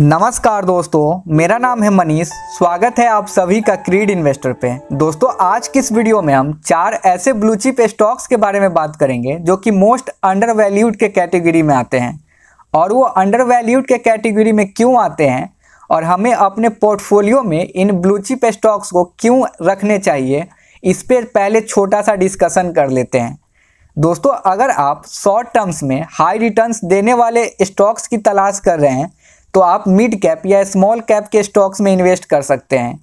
नमस्कार दोस्तों मेरा नाम है मनीष स्वागत है आप सभी का क्रीड इन्वेस्टर पे दोस्तों आज की इस वीडियो में हम चार ऐसे ब्लू चिप स्टॉक्स के बारे में बात करेंगे जो कि मोस्ट अंडर वैल्यूड के कैटेगरी में आते हैं और वो अंडर वैल्यूड के कैटेगरी में क्यों आते हैं और हमें अपने पोर्टफोलियो में इन ब्लू चिप स्टॉक्स को क्यों रखने चाहिए इस पर पहले छोटा सा डिस्कशन कर लेते हैं दोस्तों अगर आप शॉर्ट टर्म्स में हाई रिटर्न्स देने वाले स्टॉक्स की तलाश कर रहे हैं तो आप मिड कैप या स्मॉल कैप के स्टॉक्स में इन्वेस्ट कर सकते हैं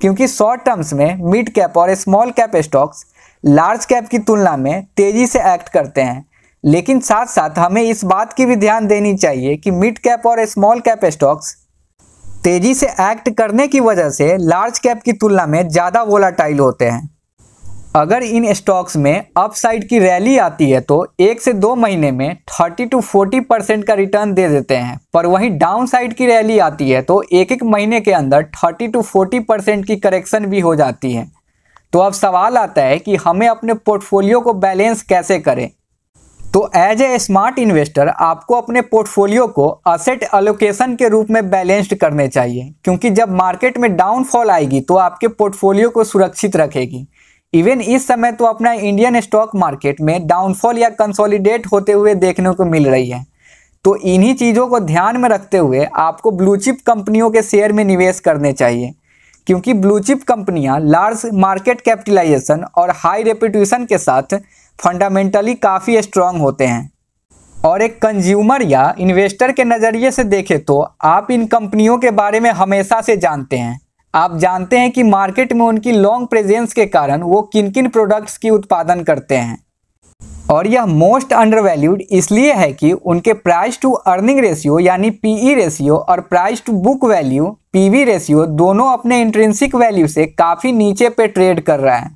क्योंकि शॉर्ट टर्म्स में मिड कैप और small cap stocks large cap की तुलना में तेज़ी से एक्ट करते हैं लेकिन साथ साथ हमें इस बात की भी ध्यान देनी चाहिए कि मिड कैप और स्मॉल कैप स्टॉक्स तेज़ी से एक्ट करने की वजह से लार्ज कैप की तुलना में ज़्यादा वोलाटाइल होते हैं अगर इन स्टॉक्स में अपसाइड की रैली आती है तो एक से दो महीने में 30 टू 40 परसेंट का रिटर्न दे देते हैं पर वहीं डाउनसाइड की रैली आती है तो एक एक महीने के अंदर 30 टू 40 परसेंट की करेक्शन भी हो जाती है तो अब सवाल आता है कि हमें अपने पोर्टफोलियो को बैलेंस कैसे करें तो एज ए स्मार्ट इन्वेस्टर आपको अपने पोर्टफोलियो को असेट एलोकेशन के रूप में बैलेंस्ड करने चाहिए क्योंकि जब मार्केट में डाउनफॉल आएगी तो आपके पोर्टफोलियो को सुरक्षित रखेगी इवन इस समय तो अपना इंडियन स्टॉक मार्केट में डाउनफॉल या कंसोलिडेट होते हुए देखने को मिल रही है तो इन्हीं चीज़ों को ध्यान में रखते हुए आपको ब्लूचिप कंपनियों के शेयर में निवेश करने चाहिए क्योंकि ब्लूचिप कंपनियां लार्ज मार्केट कैपिटलाइजेशन और हाई रेपुटेशन के साथ फंडामेंटली काफ़ी स्ट्रांग होते हैं और एक कंज्यूमर या इन्वेस्टर के नज़रिए से देखें तो आप इन कंपनियों के बारे में हमेशा से जानते हैं आप जानते हैं कि मार्केट में उनकी लॉन्ग प्रेजेंस के कारण वो किन किन प्रोडक्ट्स की उत्पादन करते हैं और यह मोस्ट अंडरवैल्यूड इसलिए है कि उनके प्राइस टू अर्निंग रेशियो यानी पीई रेशियो e और price to book value PV ratio दोनों अपने इंट्रेंसिक वैल्यू से काफ़ी नीचे पे ट्रेड कर रहा है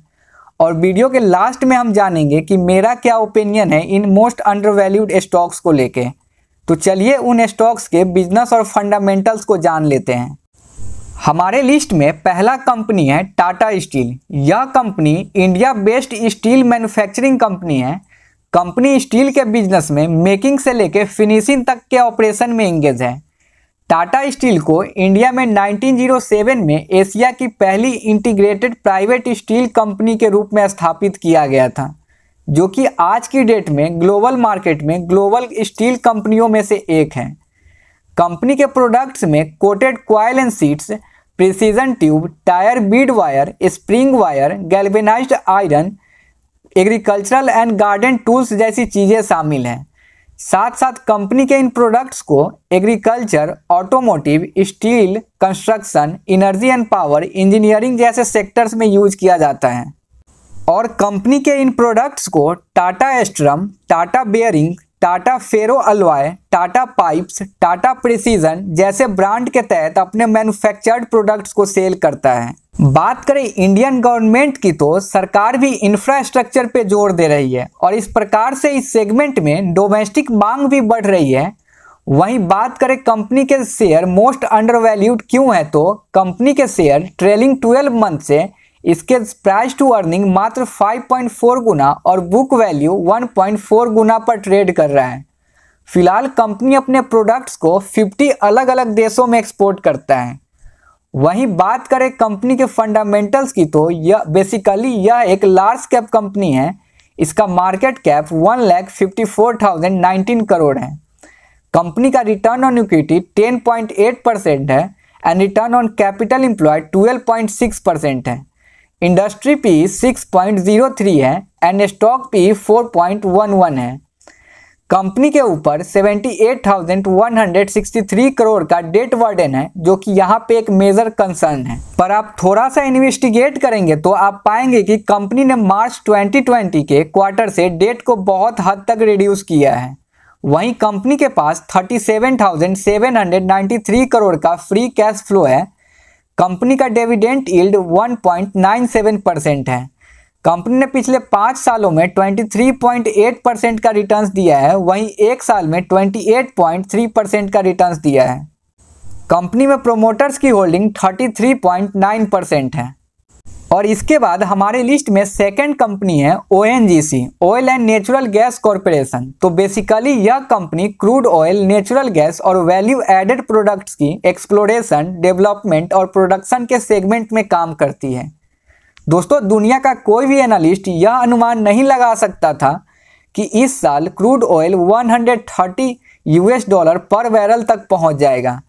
और वीडियो के लास्ट में हम जानेंगे कि मेरा क्या ओपिनियन है इन मोस्ट अंडरवैल्यूड स्टॉक्स को लेके तो चलिए उन स्टॉक्स के बिजनेस और फंडामेंटल्स को जान लेते हैं हमारे लिस्ट में पहला कंपनी है टाटा स्टील यह company India based steel manufacturing company है कंपनी स्टील के बिजनेस में मेकिंग से लेकर फिनिशिंग तक के ऑपरेशन में इंगेज है टाटा स्टील को इंडिया में 1907 में एशिया की पहली इंटीग्रेटेड प्राइवेट स्टील कंपनी के रूप में स्थापित किया गया था जो कि आज की डेट में ग्लोबल मार्केट में ग्लोबल स्टील कंपनियों में से एक है कंपनी के प्रोडक्ट्स में coated coil and sheets precision tube tyre bead wire spring wire galvanised iron agricultural and garden tools जैसी चीज़ें शामिल हैं साथ साथ कंपनी के इन प्रोडक्ट्स को agriculture automotive steel construction energy and power engineering जैसे सेक्टर्स में यूज किया जाता है और कंपनी के इन प्रोडक्ट्स को Tata Astrum Tata bearing Tata ferro alloys Tata pipes Tata precision जैसे ब्रांड के तहत अपने मैन्युफैक्चर्ड प्रोडक्ट्स को सेल करता है बात करें इंडियन गवर्नमेंट की तो सरकार भी इंफ्रास्ट्रक्चर पे जोर दे रही है और इस प्रकार से इस सेगमेंट में डोमेस्टिक मांग भी बढ़ रही है वहीं बात करें कंपनी के शेयर मोस्ट अंडरवैल्यूड क्यों है तो कंपनी के शेयर ट्रेलिंग 12 मंथ से इसके प्राइस टू अर्निंग मात्र 5.4 गुना और बुक वैल्यू 1.4 गुना पर ट्रेड कर रहा है फिलहाल कंपनी अपने प्रोडक्ट्स को 50 अलग अलग देशों में एक्सपोर्ट करता है वहीं बात करें कंपनी के फंडामेंटल्स की तो यह बेसिकली यह एक लार्ज कैप कंपनी है इसका market cap one lakh fifty four thousand nineteen crore है कंपनी का return on equity ten point eight percent है and return on capital employ twelve point six percent है इंडस्ट्री पी 6.03 है एंड स्टॉक पी 4.11 है company के ऊपर 78,163 करोड़ का डेट वर्डन है जो कि यहाँ पे एक मेजर कंसर्न है पर आप थोड़ा सा इन्वेस्टिगेट करेंगे तो आप पाएंगे कि कंपनी ने मार्च 2020 के क्वार्टर से डेट को बहुत हद तक रिड्यूस किया है वहीं कंपनी के पास 37,793 करोड़ का फ्री कैश फ्लो है कंपनी का डेविडेंट यील्ड 1.97 परसेंट है कंपनी ने पिछले पाँच सालों में 23.8 परसेंट का रिटर्न्स दिया है वहीं एक साल में 28.3 परसेंट का रिटर्न्स दिया है कंपनी में प्रोमोटर्स की होल्डिंग 33.9 परसेंट है और इसके बाद हमारे लिस्ट में सेकंड कंपनी है O oil and natural gas corporation तो बेसिकली यह company crude oil natural gas और वैल्यू एडेड प्रोडक्ट्स की एक्सप्लोरेशन डेवलपमेंट और प्रोडक्शन के सेगमेंट में काम करती है दोस्तों दुनिया का कोई भी एनालिस्ट यह अनुमान नहीं लगा सकता था कि इस साल क्रूड ऑयल 130 यूएस डॉलर पर बैरल तक पहुंच जाएगा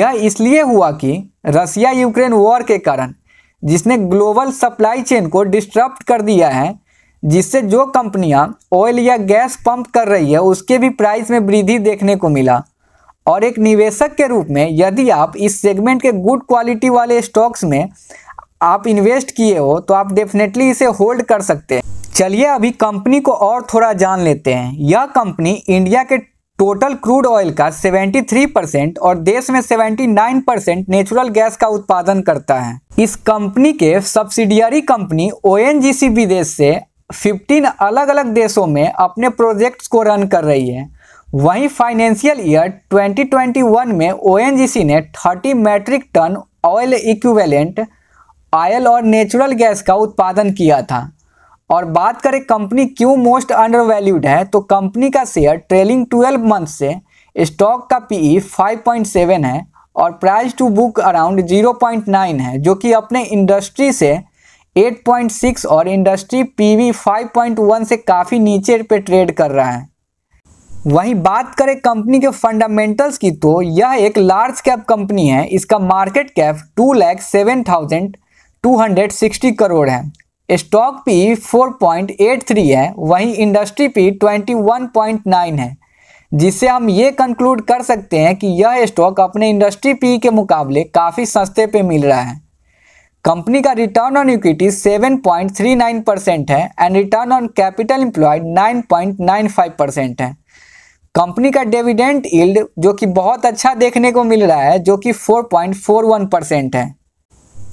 यह इसलिए हुआ कि रसिया यूक्रेन वॉर के कारण जिसने ग्लोबल सप्लाई चेन को डिस्टर्ब कर दिया है जिससे जो कंपनियां ऑयल या गैस पंप कर रही है उसके भी प्राइस में वृद्धि देखने को मिला और एक निवेशक के रूप में यदि आप इस सेगमेंट के गुड क्वालिटी वाले स्टॉक्स में आप इन्वेस्ट किए हो तो आप डेफिनेटली इसे होल्ड कर सकते हैं चलिए अभी कंपनी को और थोड़ा जान लेते हैं यह कंपनी इंडिया के टोटल क्रूड ऑयल का 73 परसेंट और देश में 79 परसेंट नेचुरल गैस का उत्पादन करता है इस कंपनी के सब्सिडियरी कंपनी ओ विदेश से 15 अलग अलग देशों में अपने प्रोजेक्ट्स को रन कर रही है वहीं फाइनेंशियल ईयर 2021 में ओ ने 30 metric ton oil equivalent oil और नेचुरल गैस का उत्पादन किया था और बात करें कंपनी क्यों मोस्ट वैल्यूड है तो कंपनी का शेयर ट्रेलिंग 12 मंथ से स्टॉक का e पीई 5.7 है और प्राइस टू बुक अराउंड 0.9 है जो कि अपने इंडस्ट्री से 8.6 और इंडस्ट्री पीवी 5.1 से काफ़ी नीचे पे ट्रेड कर रहा है वहीं बात करें कंपनी के फंडामेंटल्स की तो यह एक लार्ज कैप कंपनी है इसका market cap two lakh seven thousand two hundred sixty crore है स्टॉक पी 4.83 है वहीं इंडस्ट्री पी 21.9 है जिससे हम ये कंक्लूड कर सकते हैं कि यह स्टॉक अपने इंडस्ट्री पी के मुकाबले काफ़ी सस्ते पे मिल रहा है कंपनी का रिटर्न ऑन इक्विटी 7.39 परसेंट है and return on capital employed 9.95 percent है कंपनी का डिविडेंड यील्ड जो कि बहुत अच्छा देखने को मिल रहा है जो कि 4.41 परसेंट है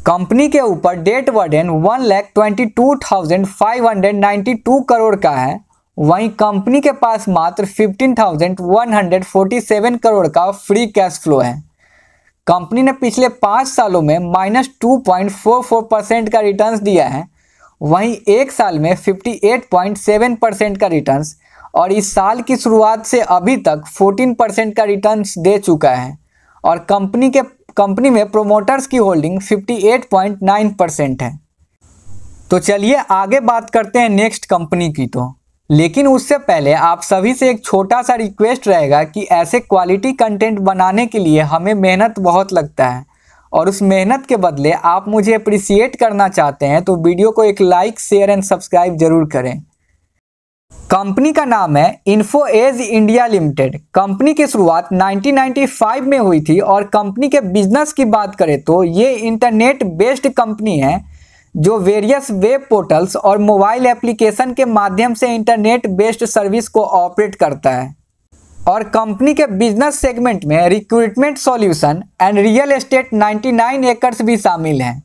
कंपनी के ऊपर debt burden one lakh twenty two thousand five hundred ninety two crore का है वहीं कंपनी के पास मात्र fifteen thousand one hundred forty seven crore का फ्री कैश फ्लो है कंपनी ने पिछले पाँच सालों में minus two point four four percent का रिटर्न्स दिया है वहीं एक साल में fifty eight point seven percent का रिटर्न्स और इस साल की शुरुआत से अभी तक फोर्टीन परसेंट का रिटर्न्स दे चुका है और कंपनी के कंपनी में प्रोमोटर्स की होल्डिंग 58.9 परसेंट है तो चलिए आगे बात करते हैं नेक्स्ट कंपनी की तो लेकिन उससे पहले आप सभी से एक छोटा सा रिक्वेस्ट रहेगा कि ऐसे क्वालिटी कंटेंट बनाने के लिए हमें मेहनत बहुत लगता है और उस मेहनत के बदले आप मुझे अप्रिसिएट करना चाहते हैं तो वीडियो को एक लाइक शेयर एंड सब्सक्राइब जरूर करें कंपनी का नाम है info edge India limited company की शुरुआत 1995 में हुई थी और कंपनी के बिजनेस की बात करें तो ये इंटरनेट बेस्ड कंपनी है जो वेरियस वेब पोर्टल्स और मोबाइल एप्लीकेशन के माध्यम से इंटरनेट बेस्ड सर्विस को ऑपरेट करता है और कंपनी के बिजनेस सेगमेंट में recruitment solution and real estate 99 acres भी शामिल हैं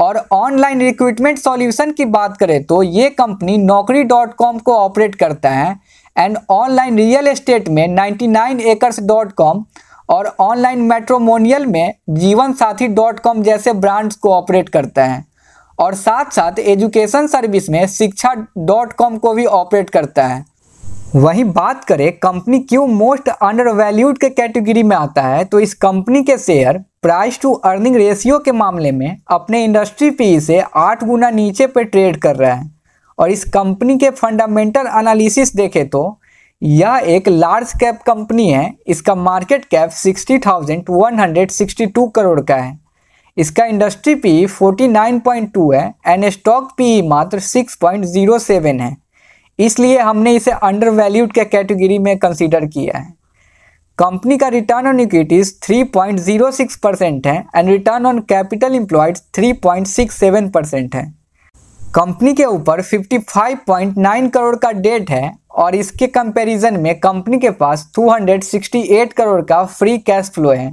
और ऑनलाइन रिक्रूटमेंट सॉल्यूशन की बात करें तो ये कंपनी नौकरी डॉट कॉम को ऑपरेट करता है एंड ऑनलाइन रियल एस्टेट में ninety nine acres dot com और ऑनलाइन मेट्रोमोनियल में जीवन साथी डॉट कॉम जैसे ब्रांड्स को ऑपरेट करता है और साथ साथ एजुकेशन सर्विस में शिक्षा डॉट कॉम को भी ऑपरेट करता है वहीं बात करें कंपनी क्यों मोस्ट अंडर वैल्यूड के कैटेगरी में आता है तो इस कंपनी के share price to earning ratio के मामले में अपने इंडस्ट्री पी से आठ गुना नीचे पर ट्रेड कर रहा है और इस कंपनी के फंडामेंटल एनालिसिस देखें तो यह एक लार्ज कैप कंपनी है इसका मार्केट कैप 60,162 करोड़ का है इसका इंडस्ट्री पी 49.2 है एंड स्टॉक पी मात्र 6.07 है इसलिए हमने इसे अंडर वैल्यूड के कैटेगरी में कंसीडर किया है कंपनी का रिटर्न ऑन इक्विटीज 3.06 परसेंट है and return on capital employed 3.67 percent है कंपनी के ऊपर 55.9 करोड़ का डेट है और इसके कंपैरिजन में कंपनी के पास 268 करोड़ का फ्री कैश फ्लो है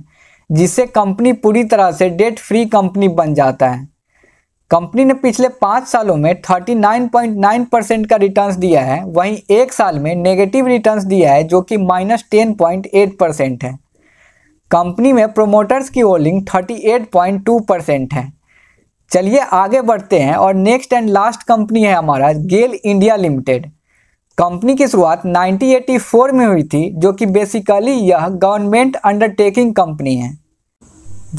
जिससे कंपनी पूरी तरह से डेट फ्री कंपनी बन जाता है कंपनी ने पिछले पाँच सालों में 39.9 परसेंट का रिटर्न्स दिया है वहीं एक साल में नेगेटिव रिटर्न्स दिया है जो कि minus ten point eight percent है कंपनी में प्रोमोटर्स की होल्डिंग 38.2 परसेंट है चलिए आगे बढ़ते हैं और नेक्स्ट एंड लास्ट कंपनी है हमारा गेल इंडिया लिमिटेड कंपनी की शुरुआत 1984 में हुई थी जो कि बेसिकली यह गवर्नमेंट अंडरटेकिंग कंपनी है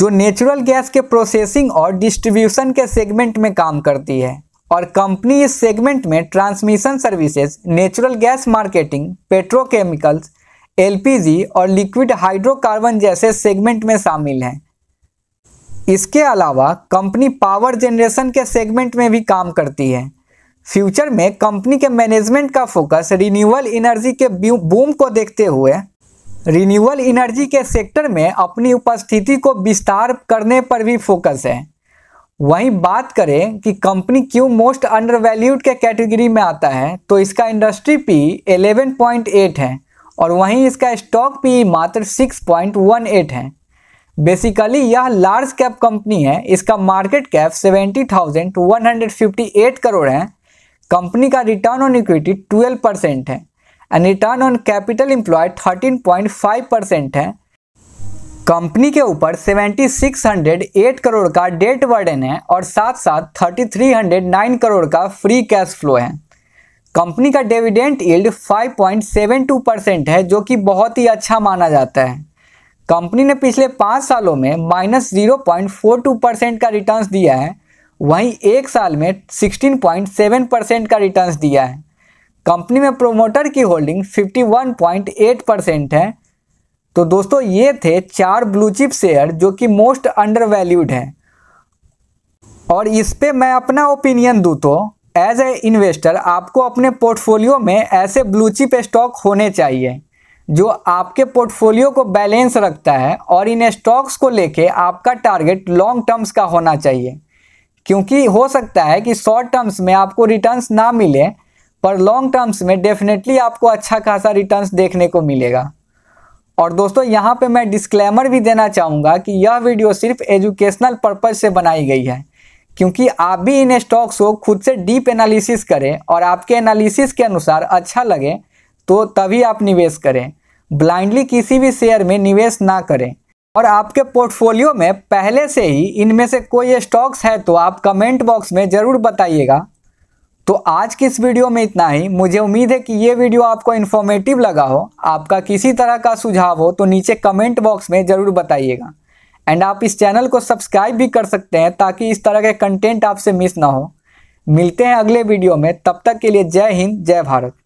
जो नेचुरल गैस के प्रोसेसिंग और डिस्ट्रीब्यूशन के सेगमेंट में काम करती है और कंपनी इस सेगमेंट में transmission services natural gas marketing petrochemicals LPG और लिक्विड हाइड्रोकार्बन जैसे सेगमेंट में शामिल हैं इसके अलावा कंपनी पावर जनरेशन के सेगमेंट में भी काम करती है फ्यूचर में कंपनी के मैनेजमेंट का फोकस रिन्यूअल एनर्जी के बूम को देखते हुए रिन्यूअल एनर्जी के सेक्टर में अपनी उपस्थिति को विस्तार करने पर भी फोकस है वहीं बात करें कि कंपनी क्यों मोस्ट अंडरवैल्यूड के कैटेगरी में आता है तो इसका इंडस्ट्री पी 11.8 है और वहीं इसका स्टॉक पी मात्र 6.18 है बेसिकली यह लार्ज कैप कंपनी है इसका मार्केट कैप 70,158 करोड़ है कंपनी का रिटर्न ऑन इक्विटी 12 परसेंट है and return on capital point 13.5 percent है कंपनी के ऊपर 7608 करोड़ का डेट वर्डन है और साथ साथ 3309 करोड़ का फ्री कैश फ्लो है कंपनी का डिविडेंट यील्ड 5.72 परसेंट है जो कि बहुत ही अच्छा माना जाता है कंपनी ने पिछले पाँच सालों में minus zero point four two percent का रिटर्न्स दिया है वहीं एक साल में सिक्सटीन पॉइंट सेवन परसेंट का रिटर्न्स दिया है कंपनी में प्रोमोटर की होल्डिंग 51.8 परसेंट है तो दोस्तों ये थे चार ब्लू चिप शेयर जो कि मोस्ट अंडर वैल्यूड हैं और इस पर मैं अपना ओपिनियन दूँ तो एज ए इन्वेस्टर आपको अपने पोर्टफोलियो में ऐसे ब्लू चिप स्टॉक होने चाहिए जो आपके पोर्टफोलियो को बैलेंस रखता है और इन स्टॉक्स को लेके आपका टारगेट लॉन्ग टर्म्स का होना चाहिए क्योंकि हो सकता है कि शॉर्ट टर्म्स में आपको रिटर्न्स ना मिले पर लॉन्ग टर्म्स में डेफिनेटली आपको अच्छा खासा रिटर्न देखने को मिलेगा और दोस्तों यहाँ पे मैं डिस्क्लेमर भी देना चाहूँगा कि यह वीडियो सिर्फ एजुकेशनल पर्पज से बनाई गई है क्योंकि आप भी इन स्टॉक्स को खुद से डीप एनालिसिस करें और आपके एनालिसिस के अनुसार अच्छा लगे तो तभी आप निवेश करें ब्लाइंडली किसी भी शेयर में निवेश ना करें और आपके पोर्टफोलियो में पहले से ही इनमें से कोई स्टॉक्स है तो आप कमेंट बॉक्स में ज़रूर बताइएगा तो आज की इस वीडियो में इतना ही मुझे उम्मीद है कि ये वीडियो आपको इन्फॉर्मेटिव लगा हो आपका किसी तरह का सुझाव हो तो नीचे कमेंट बॉक्स में ज़रूर बताइएगा एंड आप इस चैनल को सब्सक्राइब भी कर सकते हैं ताकि इस तरह के कंटेंट आपसे मिस ना हो मिलते हैं अगले वीडियो में तब तक के लिए जय हिंद जय भारत